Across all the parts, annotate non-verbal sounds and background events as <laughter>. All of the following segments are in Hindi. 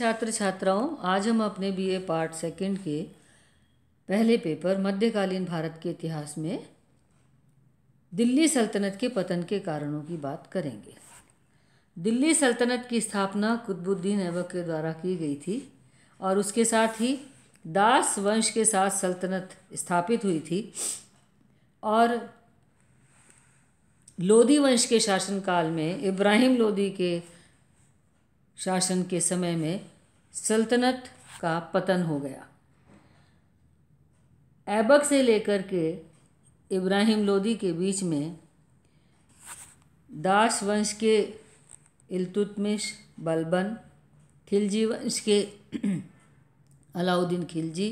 छात्र छात्राओं आज हम अपने बीए पार्ट सेकंड के पहले पेपर मध्यकालीन भारत के इतिहास में दिल्ली सल्तनत के पतन के कारणों की बात करेंगे दिल्ली सल्तनत की स्थापना कुतुबुद्दीन ऐबक के द्वारा की गई थी और उसके साथ ही दास वंश के साथ सल्तनत स्थापित हुई थी और लोधी वंश के शासनकाल में इब्राहिम लोधी के शासन के समय में सल्तनत का पतन हो गया ऐबक से लेकर के इब्राहिम लोदी के बीच में दास वंश के इल्तुतमिश बलबन खिलजी वंश के <clears throat> अलाउद्दीन खिलजी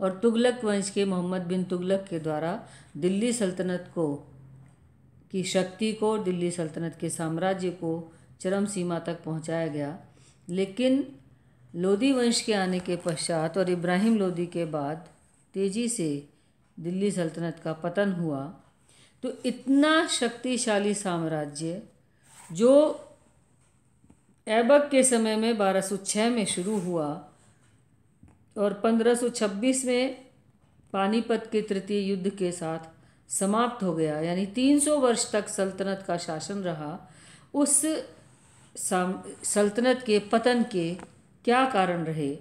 और तुगलक वंश के मोहम्मद बिन तुगलक के द्वारा दिल्ली सल्तनत को की शक्ति को दिल्ली सल्तनत के साम्राज्य को चरम सीमा तक पहुंचाया गया लेकिन लोदी वंश के आने के पश्चात और इब्राहिम लोदी के बाद तेज़ी से दिल्ली सल्तनत का पतन हुआ तो इतना शक्तिशाली साम्राज्य जो ऐबक के समय में 1206 में शुरू हुआ और 1526 में पानीपत के तृतीय युद्ध के साथ समाप्त हो गया यानी 300 वर्ष तक सल्तनत का शासन रहा उस सल्तनत के पतन के क्या कारण रहे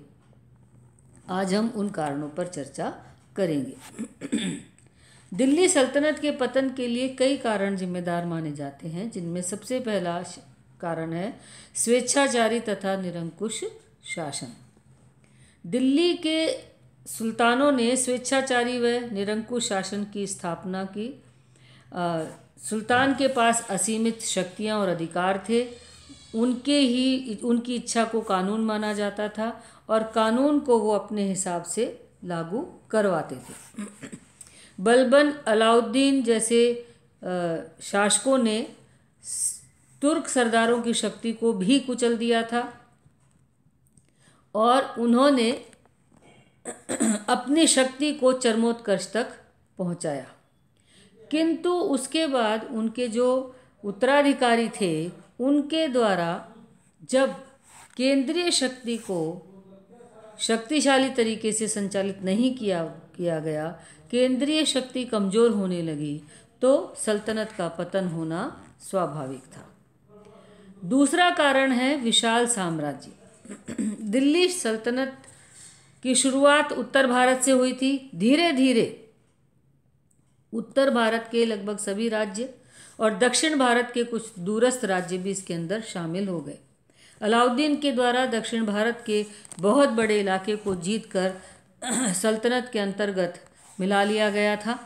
आज हम उन कारणों पर चर्चा करेंगे दिल्ली सल्तनत के पतन के लिए कई कारण जिम्मेदार माने जाते हैं जिनमें सबसे पहला कारण है स्वेच्छाचारी तथा निरंकुश शासन दिल्ली के सुल्तानों ने स्वेच्छाचारी व निरंकुश शासन की स्थापना की आ, सुल्तान के पास असीमित शक्तियां और अधिकार थे उनके ही उनकी इच्छा को कानून माना जाता था और कानून को वो अपने हिसाब से लागू करवाते थे बलबन अलाउद्दीन जैसे शासकों ने तुर्क सरदारों की शक्ति को भी कुचल दिया था और उन्होंने अपनी शक्ति को चरमोत्कर्ष तक पहुंचाया किंतु उसके बाद उनके जो उत्तराधिकारी थे उनके द्वारा जब केंद्रीय शक्ति को शक्तिशाली तरीके से संचालित नहीं किया किया गया केंद्रीय शक्ति कमज़ोर होने लगी तो सल्तनत का पतन होना स्वाभाविक था दूसरा कारण है विशाल साम्राज्य <clears throat> दिल्ली सल्तनत की शुरुआत उत्तर भारत से हुई थी धीरे धीरे उत्तर भारत के लगभग सभी राज्य और दक्षिण भारत के कुछ दूरस्थ राज्य भी इसके अंदर शामिल हो गए अलाउद्दीन के द्वारा दक्षिण भारत के बहुत बड़े इलाके को जीत कर <clears throat> सल्तनत के अंतर्गत मिला लिया गया था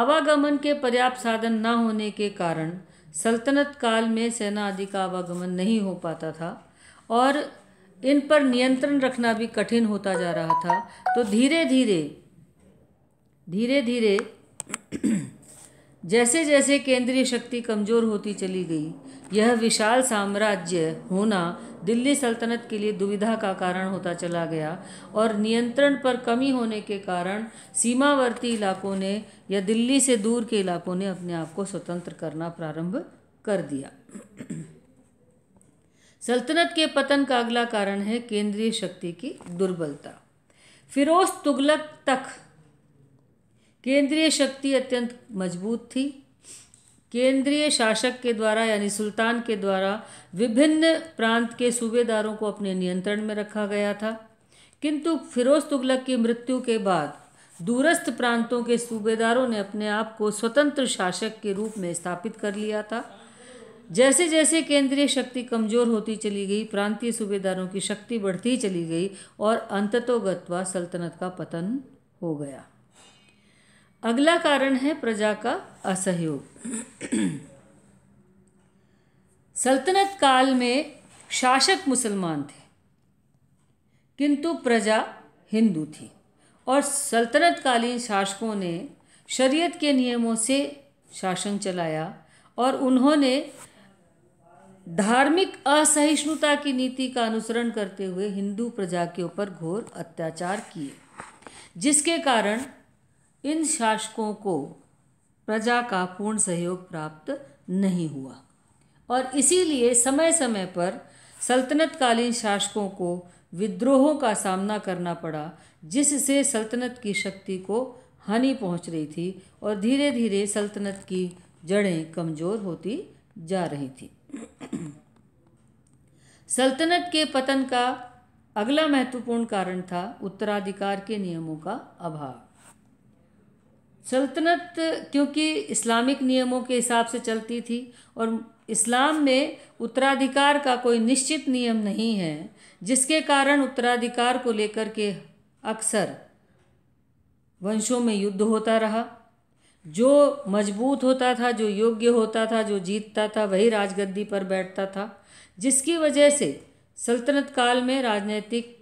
आवागमन के पर्याप्त साधन न होने के कारण सल्तनत काल में सेना आदि का आवागमन नहीं हो पाता था और इन पर नियंत्रण रखना भी कठिन होता जा रहा था तो धीरे धीरे धीरे धीरे <clears throat> जैसे जैसे केंद्रीय शक्ति कमज़ोर होती चली गई यह विशाल साम्राज्य होना दिल्ली सल्तनत के लिए दुविधा का कारण होता चला गया और नियंत्रण पर कमी होने के कारण सीमावर्ती इलाकों ने या दिल्ली से दूर के इलाकों ने अपने आप को स्वतंत्र करना प्रारंभ कर दिया सल्तनत के पतन का अगला कारण है केंद्रीय शक्ति की दुर्बलता फिरोज तुगलक तक केंद्रीय शक्ति अत्यंत मजबूत थी केंद्रीय शासक के द्वारा यानी सुल्तान के द्वारा विभिन्न प्रांत के सूबेदारों को अपने नियंत्रण में रखा गया था किंतु फिरोज तुगलक की मृत्यु के बाद दूरस्थ प्रांतों के सूबेदारों ने अपने आप को स्वतंत्र शासक के रूप में स्थापित कर लिया था जैसे जैसे केंद्रीय शक्ति कमजोर होती चली गई प्रांतीय सूबेदारों की शक्ति बढ़ती चली गई और अंततोगत्वा सल्तनत का पतन हो गया अगला कारण है प्रजा का असहयोग सल्तनत काल में शासक मुसलमान थे किंतु प्रजा हिंदू थी और सल्तनतकालीन शासकों ने शरीयत के नियमों से शासन चलाया और उन्होंने धार्मिक असहिष्णुता की नीति का अनुसरण करते हुए हिंदू प्रजा के ऊपर घोर अत्याचार किए जिसके कारण इन शासकों को प्रजा का पूर्ण सहयोग प्राप्त नहीं हुआ और इसीलिए समय समय पर सल्तनतकालीन शासकों को विद्रोहों का सामना करना पड़ा जिससे सल्तनत की शक्ति को हानि पहुंच रही थी और धीरे धीरे सल्तनत की जड़ें कमज़ोर होती जा रही थी सल्तनत के पतन का अगला महत्वपूर्ण कारण था उत्तराधिकार के नियमों का अभाव सल्तनत क्योंकि इस्लामिक नियमों के हिसाब से चलती थी और इस्लाम में उत्तराधिकार का कोई निश्चित नियम नहीं है जिसके कारण उत्तराधिकार को लेकर के अक्सर वंशों में युद्ध होता रहा जो मजबूत होता था जो योग्य होता था जो जीतता था वही राजगद्दी पर बैठता था जिसकी वजह से सल्तनत काल में राजनीतिक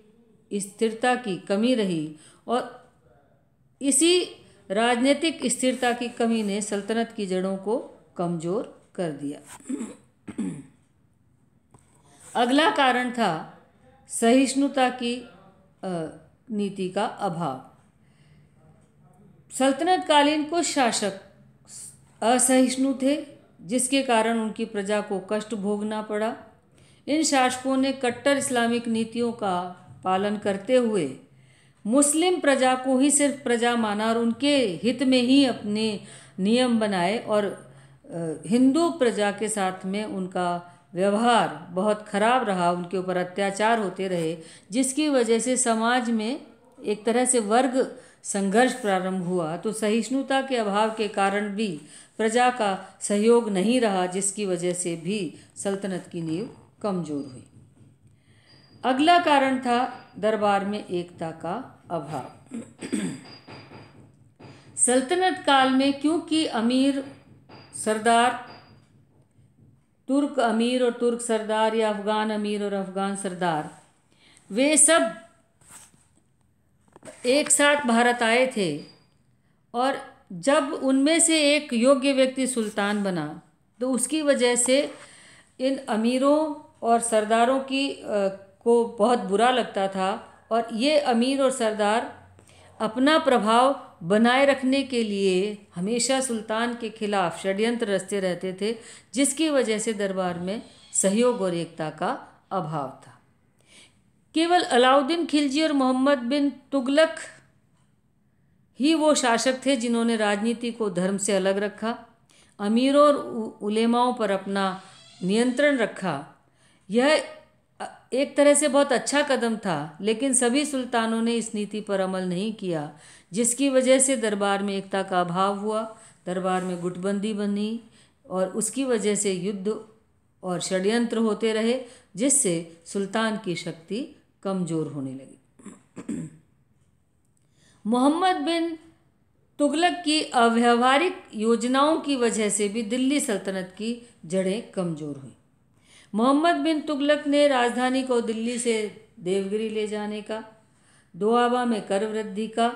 स्थिरता की कमी रही और इसी राजनीतिक स्थिरता की कमी ने सल्तनत की जड़ों को कमज़ोर कर दिया अगला कारण था सहिष्णुता की नीति का अभाव सल्तनतकालीन कुछ शासक असहिष्णु थे जिसके कारण उनकी प्रजा को कष्ट भोगना पड़ा इन शासकों ने कट्टर इस्लामिक नीतियों का पालन करते हुए मुस्लिम प्रजा को ही सिर्फ प्रजा माना और उनके हित में ही अपने नियम बनाए और हिंदू प्रजा के साथ में उनका व्यवहार बहुत खराब रहा उनके ऊपर अत्याचार होते रहे जिसकी वजह से समाज में एक तरह से वर्ग संघर्ष प्रारंभ हुआ तो सहिष्णुता के अभाव के कारण भी प्रजा का सहयोग नहीं रहा जिसकी वजह से भी सल्तनत की नींव कमज़ोर हुई अगला कारण था दरबार में एकता का अभाव सल्तनत काल में क्योंकि अमीर सरदार तुर्क अमीर और तुर्क सरदार या अफ़गान अमीर और अफ़गान सरदार वे सब एक साथ भारत आए थे और जब उनमें से एक योग्य व्यक्ति सुल्तान बना तो उसकी वजह से इन अमीरों और सरदारों की को बहुत बुरा लगता था और ये अमीर और सरदार अपना प्रभाव बनाए रखने के लिए हमेशा सुल्तान के खिलाफ षड्यंत्र रचते रहते थे जिसकी वजह से दरबार में सहयोग और एकता का अभाव था केवल अलाउद्दीन खिलजी और मोहम्मद बिन तुगलक ही वो शासक थे जिन्होंने राजनीति को धर्म से अलग रखा अमीरों और उलेमाओं पर अपना नियंत्रण रखा यह एक तरह से बहुत अच्छा कदम था लेकिन सभी सुल्तानों ने इस नीति पर अमल नहीं किया जिसकी वजह से दरबार में एकता का अभाव हुआ दरबार में गुटबंदी बनी और उसकी वजह से युद्ध और षड्यंत्र होते रहे जिससे सुल्तान की शक्ति कमज़ोर होने लगी मोहम्मद बिन तुगलक की अव्यवहारिक योजनाओं की वजह से भी दिल्ली सल्तनत की जड़ें कमज़ोर हुई मोहम्मद बिन तुगलक ने राजधानी को दिल्ली से देवगिरी ले जाने का दोआबा में कर वृद्धि का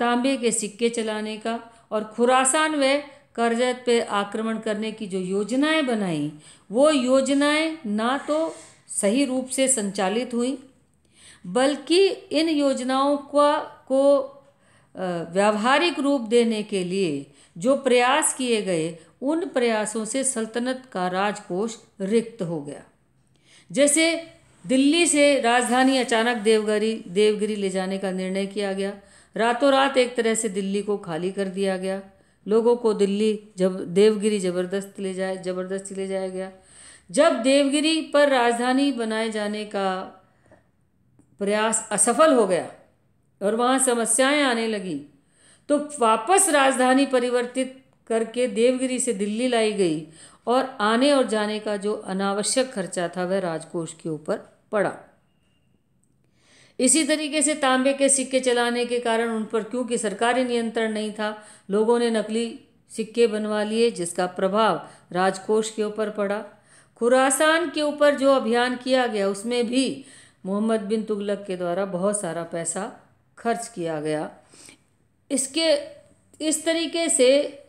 तांबे के सिक्के चलाने का और खुरासान व कर्जत पे आक्रमण करने की जो योजनाएं बनाई वो योजनाएं ना तो सही रूप से संचालित हुई बल्कि इन योजनाओं का को व्यावहारिक रूप देने के लिए जो प्रयास किए गए उन प्रयासों से सल्तनत का राजकोष रिक्त हो गया जैसे दिल्ली से राजधानी अचानक देवगिरी देवगिरी ले जाने का निर्णय किया गया रातों रात एक तरह से दिल्ली को खाली कर दिया गया लोगों को दिल्ली जब देवगिरी जबरदस्त ले जाए जबरदस्ती ले जाया गया जब देवगिरी पर राजधानी बनाए जाने का प्रयास असफल हो गया और वहाँ समस्याएं आने लगीं तो वापस राजधानी परिवर्तित करके देवगिरी से दिल्ली लाई गई और आने और जाने का जो अनावश्यक खर्चा था वह राजकोष के ऊपर पड़ा इसी तरीके से तांबे के सिक्के चलाने के कारण उन पर क्योंकि सरकारी नियंत्रण नहीं था लोगों ने नकली सिक्के बनवा लिए जिसका प्रभाव राजकोष के ऊपर पड़ा खुरासान के ऊपर जो अभियान किया गया उसमें भी मोहम्मद बिन तुगलक के द्वारा बहुत सारा पैसा खर्च किया गया इसके इस तरीके से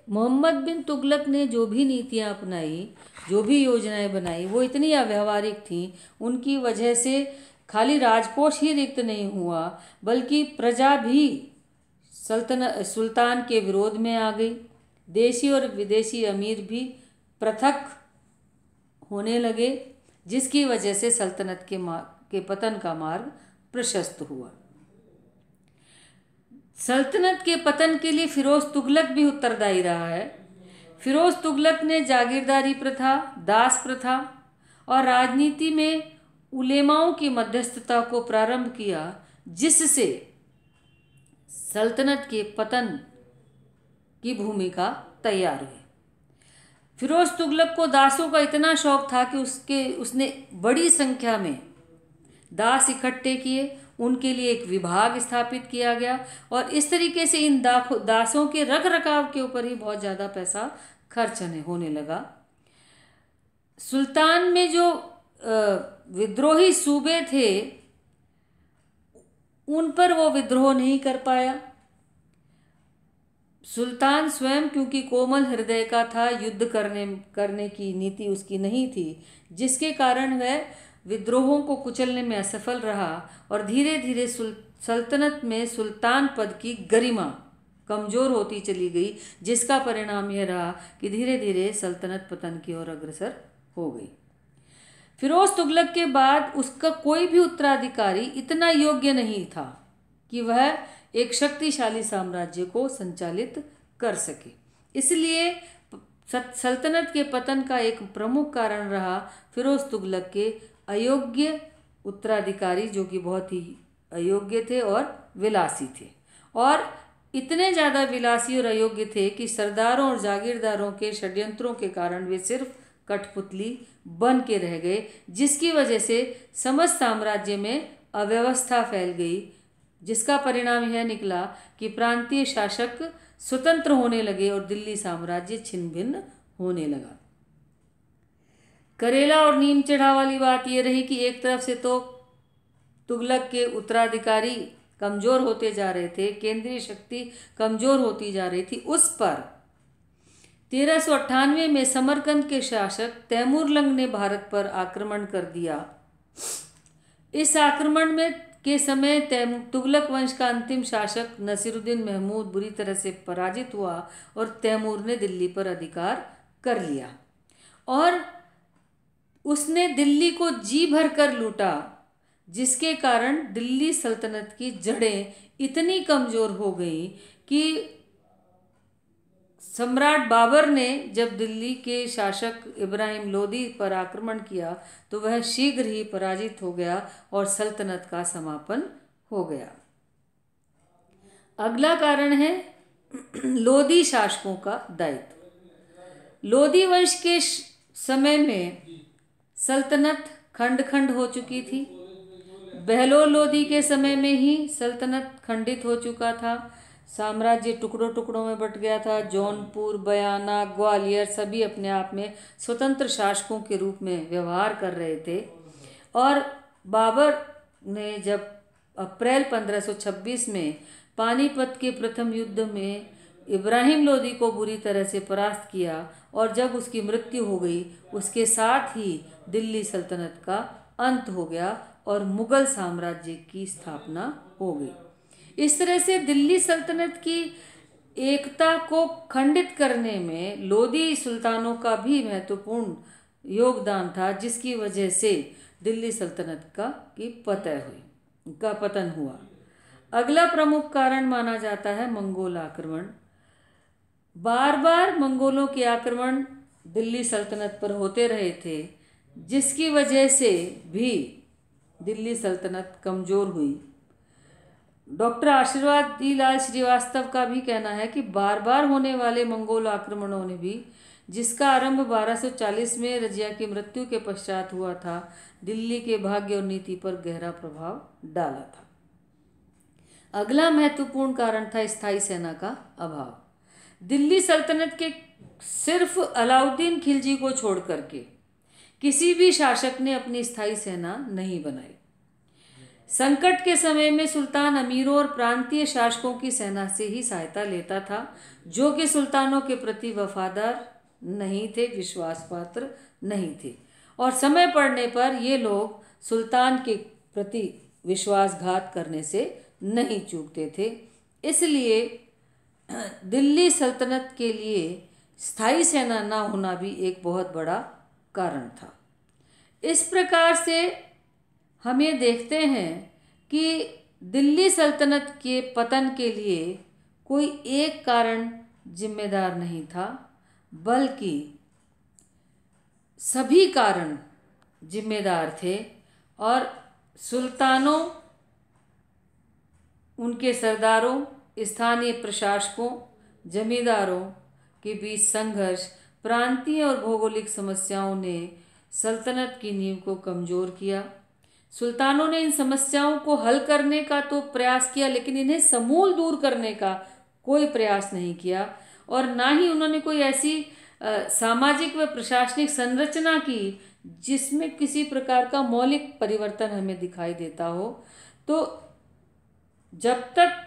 मोहम्मद बिन तुगलक ने जो भी नीतियाँ अपनाई जो भी योजनाएं बनाई वो इतनी अव्यवहारिक थीं उनकी वजह से खाली राजकोष ही रिक्त नहीं हुआ बल्कि प्रजा भी सल्तन सुल्तान के विरोध में आ गई देशी और विदेशी अमीर भी पृथक होने लगे जिसकी वजह से सल्तनत के मार्ग के पतन का मार्ग प्रशस्त हुआ सल्तनत के पतन के लिए फ़िरोज़ तुगलक भी उत्तरदायी रहा है फ़िरोज़ तुगलक ने जागीरदारी प्रथा दास प्रथा और राजनीति में उलेमाओं की मध्यस्थता को प्रारंभ किया जिससे सल्तनत के पतन की भूमिका तैयार हुई फिरोज तुगलक को दासों का इतना शौक था कि उसके उसने बड़ी संख्या में दास इकट्ठे किए उनके लिए एक विभाग स्थापित किया गया और इस तरीके से इन दासों के रख रखाव के ऊपर ही बहुत ज़्यादा पैसा खर्च होने लगा सुल्तान में जो विद्रोही सूबे थे उन पर वो विद्रोह नहीं कर पाया सुल्तान स्वयं क्योंकि कोमल हृदय का था युद्ध करने करने की नीति उसकी नहीं थी जिसके कारण वह विद्रोहों को कुचलने में असफल रहा और धीरे धीरे सल्तनत में सुल्तान पद की गरिमा कमज़ोर होती चली गई जिसका परिणाम यह रहा कि धीरे धीरे सल्तनत पतन की ओर अग्रसर हो गई फिरोज तुगलक के बाद उसका कोई भी उत्तराधिकारी इतना योग्य नहीं था कि वह एक शक्तिशाली साम्राज्य को संचालित कर सके इसलिए सल्तनत के पतन का एक प्रमुख कारण रहा फिरोज तुगलक के अयोग्य उत्तराधिकारी जो कि बहुत ही अयोग्य थे और विलासी थे और इतने ज़्यादा विलासी और अयोग्य थे कि सरदारों और जागीरदारों के षड्यंत्रों के कारण वे सिर्फ कठपुतली बन के रह गए जिसकी वजह से समस्त साम्राज्य में अव्यवस्था फैल गई जिसका परिणाम यह निकला कि प्रांतीय शासक स्वतंत्र होने लगे और दिल्ली साम्राज्य छिन्न भिन्न होने लगा करेला और नीम चढ़ा वाली बात यह रही कि एक तरफ से तो तुगलक के उत्तराधिकारी कमज़ोर होते जा रहे थे केंद्रीय शक्ति कमज़ोर होती जा रही थी उस पर तेरह में समरकंद के शासक तैमूरलंग ने भारत पर आक्रमण कर दिया इस आक्रमण में के समय तुगलक वंश का अंतिम शासक नसीरुद्दीन महमूद बुरी तरह से पराजित हुआ और तैमूर ने दिल्ली पर अधिकार कर लिया और उसने दिल्ली को जी भर कर लूटा जिसके कारण दिल्ली सल्तनत की जड़ें इतनी कमज़ोर हो गई कि सम्राट बाबर ने जब दिल्ली के शासक इब्राहिम लोदी पर आक्रमण किया तो वह शीघ्र ही पराजित हो गया और सल्तनत का समापन हो गया अगला कारण है <clears throat> लोदी शासकों का दायित्व लोदी वंश के समय में सल्तनत खंड खंड हो चुकी थी बहलोल लोधी के समय में ही सल्तनत खंडित हो चुका था साम्राज्य टुकड़ों टुकड़ों में बट गया था जौनपुर बयाना ग्वालियर सभी अपने आप में स्वतंत्र शासकों के रूप में व्यवहार कर रहे थे और बाबर ने जब अप्रैल 1526 में पानीपत के प्रथम युद्ध में इब्राहिम लोदी को बुरी तरह से परास्त किया और जब उसकी मृत्यु हो गई उसके साथ ही दिल्ली सल्तनत का अंत हो गया और मुगल साम्राज्य की स्थापना हो गई इस तरह से दिल्ली सल्तनत की एकता को खंडित करने में लोधी सुल्तानों का भी महत्वपूर्ण योगदान था जिसकी वजह से दिल्ली सल्तनत का की पतह हुई का पतन हुआ अगला प्रमुख कारण माना जाता है मंगोल आक्रमण बार बार मंगोलों के आक्रमण दिल्ली सल्तनत पर होते रहे थे जिसकी वजह से भी दिल्ली सल्तनत कमज़ोर हुई डॉक्टर आशीर्वाद दी लाल श्रीवास्तव का भी कहना है कि बार बार होने वाले मंगोल आक्रमणों ने भी जिसका आरंभ 1240 में रजिया की मृत्यु के पश्चात हुआ था दिल्ली के भाग्य और नीति पर गहरा प्रभाव डाला था अगला महत्वपूर्ण कारण था स्थायी सेना का अभाव दिल्ली सल्तनत के सिर्फ अलाउद्दीन खिलजी को छोड़ करके किसी भी शासक ने अपनी स्थायी सेना नहीं बनाई संकट के समय में सुल्तान अमीरों और प्रांतीय शासकों की सेना से ही सहायता लेता था जो कि सुल्तानों के प्रति वफादार नहीं थे विश्वास पात्र नहीं थे और समय पड़ने पर ये लोग सुल्तान के प्रति विश्वासघात करने से नहीं चूकते थे इसलिए दिल्ली सल्तनत के लिए स्थायी सेना ना होना भी एक बहुत बड़ा कारण था इस प्रकार से हम ये देखते हैं कि दिल्ली सल्तनत के पतन के लिए कोई एक कारण जिम्मेदार नहीं था बल्कि सभी कारण जिम्मेदार थे और सुल्तानों उनके सरदारों स्थानीय प्रशासकों जमींदारों के बीच संघर्ष प्रांतीय और भौगोलिक समस्याओं ने सल्तनत की नींव को कमज़ोर किया सुल्तानों ने इन समस्याओं को हल करने का तो प्रयास किया लेकिन इन्हें समूल दूर करने का कोई प्रयास नहीं किया और ना ही उन्होंने कोई ऐसी सामाजिक व प्रशासनिक संरचना की जिसमें किसी प्रकार का मौलिक परिवर्तन हमें दिखाई देता हो तो जब तक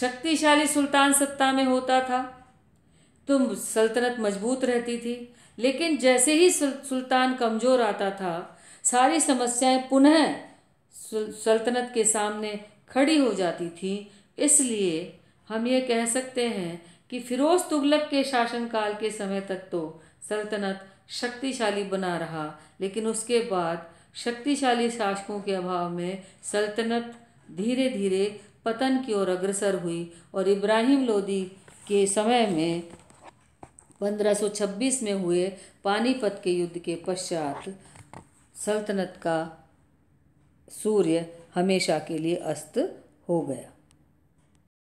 शक्तिशाली सुल्तान सत्ता में होता था तो सल्तनत मजबूत रहती थी लेकिन जैसे ही सुल्तान कमज़ोर आता था सारी समस्याएं पुनः सल्तनत के सामने खड़ी हो जाती थी इसलिए हम ये कह सकते हैं कि फ़िरोज़ तुगलक के शासनकाल के समय तक तो सल्तनत शक्तिशाली बना रहा लेकिन उसके बाद शक्तिशाली शासकों के अभाव में सल्तनत धीरे धीरे पतन की ओर अग्रसर हुई और इब्राहिम लोदी के समय में 1526 में हुए पानीपत के युद्ध के पश्चात सल्तनत का सूर्य हमेशा के लिए अस्त हो गया